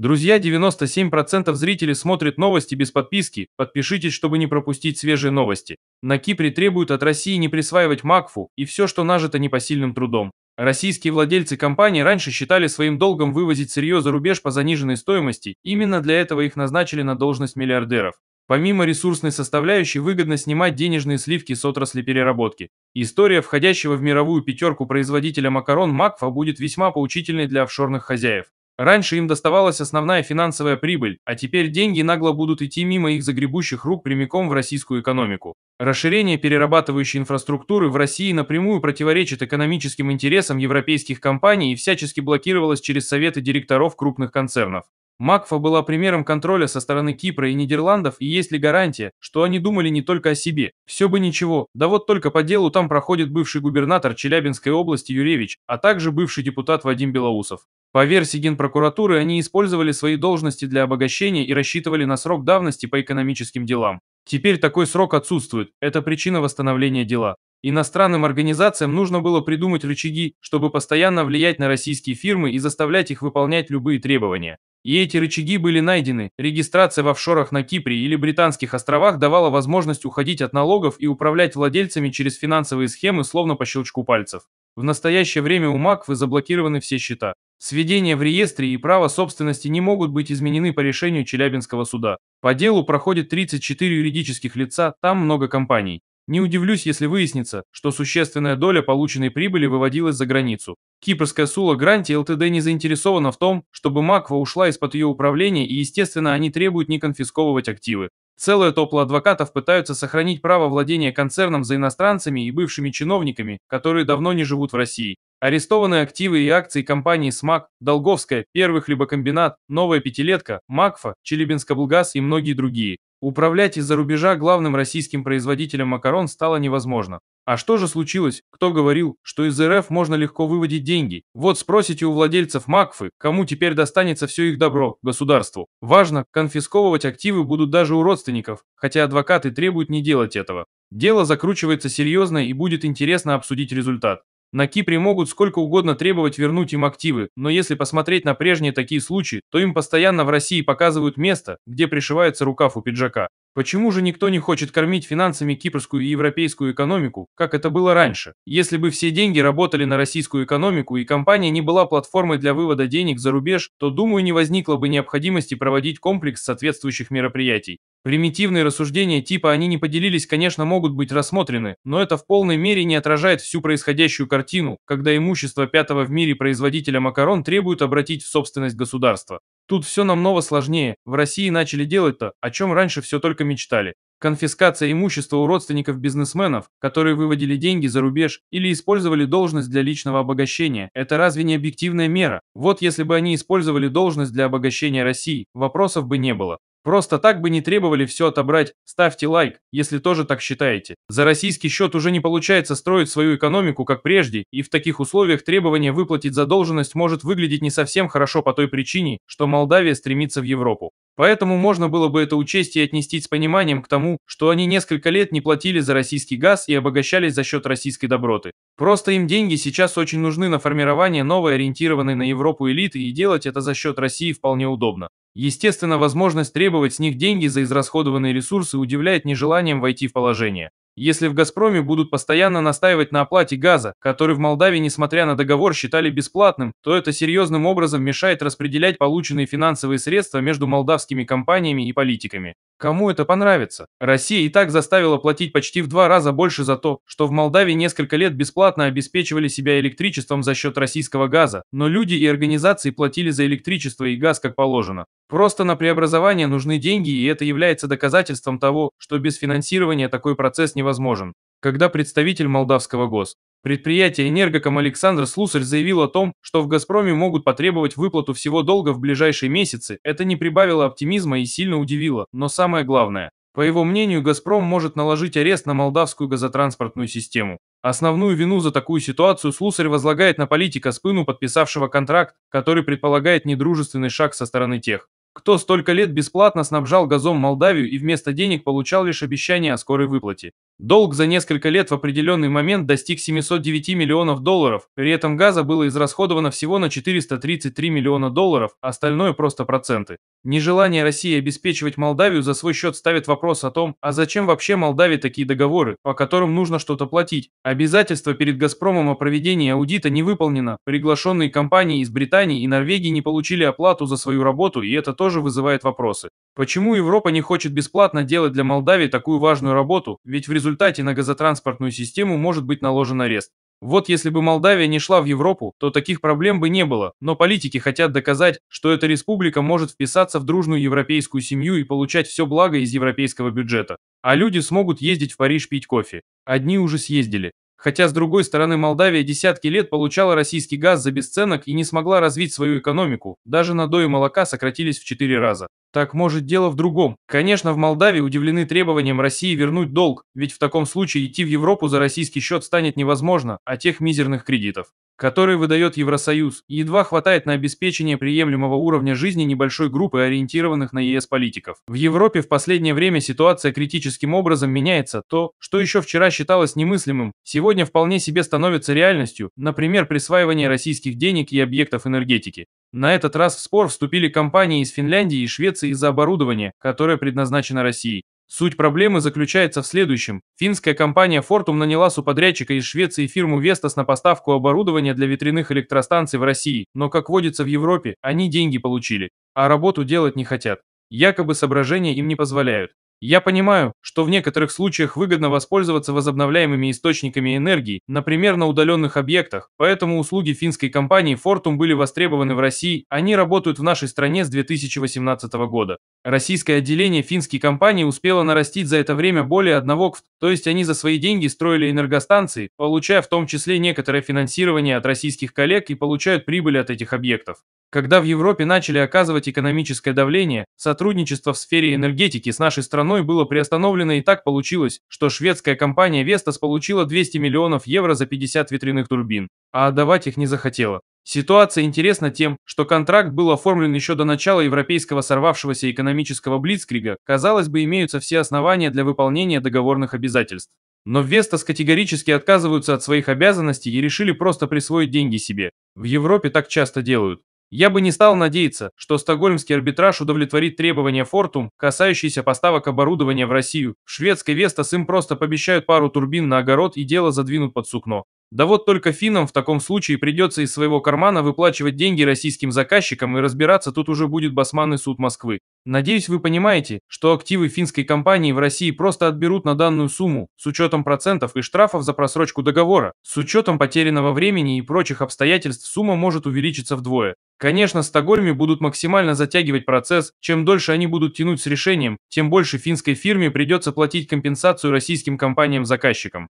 Друзья, 97% зрителей смотрят новости без подписки, подпишитесь, чтобы не пропустить свежие новости. На Кипре требуют от России не присваивать МАКФУ и все, что нажито непосильным трудом. Российские владельцы компании раньше считали своим долгом вывозить сырье за рубеж по заниженной стоимости, именно для этого их назначили на должность миллиардеров. Помимо ресурсной составляющей, выгодно снимать денежные сливки с отрасли переработки. История входящего в мировую пятерку производителя макарон Макфа будет весьма поучительной для офшорных хозяев. Раньше им доставалась основная финансовая прибыль, а теперь деньги нагло будут идти мимо их загребущих рук прямиком в российскую экономику. Расширение перерабатывающей инфраструктуры в России напрямую противоречит экономическим интересам европейских компаний и всячески блокировалось через советы директоров крупных концернов. Макфа была примером контроля со стороны Кипра и Нидерландов, и есть ли гарантия, что они думали не только о себе? Все бы ничего, да вот только по делу там проходит бывший губернатор Челябинской области Юревич, а также бывший депутат Вадим Белоусов. По версии Генпрокуратуры, они использовали свои должности для обогащения и рассчитывали на срок давности по экономическим делам. Теперь такой срок отсутствует, это причина восстановления дела. Иностранным организациям нужно было придумать рычаги, чтобы постоянно влиять на российские фирмы и заставлять их выполнять любые требования. И эти рычаги были найдены. Регистрация в офшорах на Кипре или Британских островах давала возможность уходить от налогов и управлять владельцами через финансовые схемы словно по щелчку пальцев. В настоящее время у Маквы заблокированы все счета. Сведения в реестре и право собственности не могут быть изменены по решению Челябинского суда. По делу проходит 34 юридических лица, там много компаний. Не удивлюсь, если выяснится, что существенная доля полученной прибыли выводилась за границу. Кипрская Сула Гранти ЛТД не заинтересована в том, чтобы Маква ушла из-под ее управления и, естественно, они требуют не конфисковывать активы. Целая топла адвокатов пытаются сохранить право владения концерном за иностранцами и бывшими чиновниками, которые давно не живут в России. Арестованы активы и акции компаний «СМАК», «Долговская», «Первый хлебокомбинат», «Новая пятилетка», «Макфа», «Челябинскоблгаз» и многие другие. Управлять из-за рубежа главным российским производителем макарон стало невозможно. А что же случилось? Кто говорил, что из РФ можно легко выводить деньги? Вот спросите у владельцев Макфы, кому теперь достанется все их добро, государству. Важно, конфисковывать активы будут даже у родственников, хотя адвокаты требуют не делать этого. Дело закручивается серьезно и будет интересно обсудить результат. На Кипре могут сколько угодно требовать вернуть им активы, но если посмотреть на прежние такие случаи, то им постоянно в России показывают место, где пришивается рукав у пиджака. Почему же никто не хочет кормить финансами кипрскую и европейскую экономику, как это было раньше? Если бы все деньги работали на российскую экономику и компания не была платформой для вывода денег за рубеж, то, думаю, не возникло бы необходимости проводить комплекс соответствующих мероприятий. Примитивные рассуждения типа «они не поделились», конечно, могут быть рассмотрены, но это в полной мере не отражает всю происходящую картину, когда имущество пятого в мире производителя макарон требует обратить в собственность государства. Тут все намного сложнее, в России начали делать то, о чем раньше все только мечтали. Конфискация имущества у родственников бизнесменов, которые выводили деньги за рубеж или использовали должность для личного обогащения, это разве не объективная мера? Вот если бы они использовали должность для обогащения России, вопросов бы не было. Просто так бы не требовали все отобрать, ставьте лайк, если тоже так считаете. За российский счет уже не получается строить свою экономику, как прежде, и в таких условиях требование выплатить задолженность может выглядеть не совсем хорошо по той причине, что Молдавия стремится в Европу. Поэтому можно было бы это учесть и отнести с пониманием к тому, что они несколько лет не платили за российский газ и обогащались за счет российской доброты. Просто им деньги сейчас очень нужны на формирование новой ориентированной на Европу элиты, и делать это за счет России вполне удобно. Естественно, возможность требовать с них деньги за израсходованные ресурсы удивляет нежеланием войти в положение если в «Газпроме» будут постоянно настаивать на оплате газа, который в Молдавии, несмотря на договор, считали бесплатным, то это серьезным образом мешает распределять полученные финансовые средства между молдавскими компаниями и политиками. Кому это понравится? Россия и так заставила платить почти в два раза больше за то, что в Молдавии несколько лет бесплатно обеспечивали себя электричеством за счет российского газа, но люди и организации платили за электричество и газ как положено. Просто на преобразование нужны деньги, и это является доказательством того, что без финансирования такой процесс не невозможен. Когда представитель молдавского ГОС Предприятие «Энергоком» Александр Слусарь заявил о том, что в «Газпроме» могут потребовать выплату всего долга в ближайшие месяцы. Это не прибавило оптимизма и сильно удивило, но самое главное. По его мнению, «Газпром» может наложить арест на молдавскую газотранспортную систему. Основную вину за такую ситуацию Слусарь возлагает на политика Спыну, подписавшего контракт, который предполагает недружественный шаг со стороны тех, кто столько лет бесплатно снабжал газом Молдавию и вместо денег получал лишь обещание о скорой выплате? Долг за несколько лет в определенный момент достиг 709 миллионов долларов, при этом газа было израсходовано всего на 433 миллиона долларов, а остальное просто проценты. Нежелание России обеспечивать Молдавию за свой счет ставит вопрос о том, а зачем вообще Молдавии такие договоры, по которым нужно что-то платить. Обязательство перед «Газпромом» о проведении аудита не выполнено, приглашенные компании из Британии и Норвегии не получили оплату за свою работу, и это тоже вызывает вопросы. Почему Европа не хочет бесплатно делать для Молдавии такую важную работу, ведь в результате на газотранспортную систему может быть наложен арест? Вот если бы Молдавия не шла в Европу, то таких проблем бы не было, но политики хотят доказать, что эта республика может вписаться в дружную европейскую семью и получать все благо из европейского бюджета. А люди смогут ездить в Париж пить кофе. Одни уже съездили. Хотя, с другой стороны, Молдавия десятки лет получала российский газ за бесценок и не смогла развить свою экономику. Даже надои молока сократились в 4 раза. Так может дело в другом. Конечно, в Молдавии удивлены требованием России вернуть долг, ведь в таком случае идти в Европу за российский счет станет невозможно, а тех мизерных кредитов который выдает Евросоюз, едва хватает на обеспечение приемлемого уровня жизни небольшой группы ориентированных на ЕС политиков. В Европе в последнее время ситуация критическим образом меняется. То, что еще вчера считалось немыслимым, сегодня вполне себе становится реальностью, например, присваивание российских денег и объектов энергетики. На этот раз в спор вступили компании из Финляндии и Швеции из-за оборудования, которое предназначено России. Суть проблемы заключается в следующем. Финская компания Fortum наняла субподрядчика из Швеции фирму Vestas на поставку оборудования для ветряных электростанций в России, но, как водится в Европе, они деньги получили, а работу делать не хотят. Якобы соображения им не позволяют. Я понимаю, что в некоторых случаях выгодно воспользоваться возобновляемыми источниками энергии, например, на удаленных объектах, поэтому услуги финской компании Fortum были востребованы в России, они работают в нашей стране с 2018 года. Российское отделение финской компании успело нарастить за это время более одного КФТ, то есть они за свои деньги строили энергостанции, получая в том числе некоторое финансирование от российских коллег и получают прибыль от этих объектов. Когда в Европе начали оказывать экономическое давление, сотрудничество в сфере энергетики с нашей страной мной было приостановлено и так получилось, что шведская компания Vestas получила 200 миллионов евро за 50 ветряных турбин, а отдавать их не захотела. Ситуация интересна тем, что контракт был оформлен еще до начала европейского сорвавшегося экономического блицкрига, казалось бы, имеются все основания для выполнения договорных обязательств. Но Vestas категорически отказываются от своих обязанностей и решили просто присвоить деньги себе. В Европе так часто делают. Я бы не стал надеяться, что стокгольмский арбитраж удовлетворит требования Фортум, касающиеся поставок оборудования в Россию. В шведской Вестас им просто пообещают пару турбин на огород и дело задвинут под сукно. Да вот только финнам в таком случае придется из своего кармана выплачивать деньги российским заказчикам и разбираться тут уже будет Басманный суд Москвы. Надеюсь, вы понимаете, что активы финской компании в России просто отберут на данную сумму, с учетом процентов и штрафов за просрочку договора. С учетом потерянного времени и прочих обстоятельств сумма может увеличиться вдвое. Конечно, Стокгольме будут максимально затягивать процесс, чем дольше они будут тянуть с решением, тем больше финской фирме придется платить компенсацию российским компаниям-заказчикам.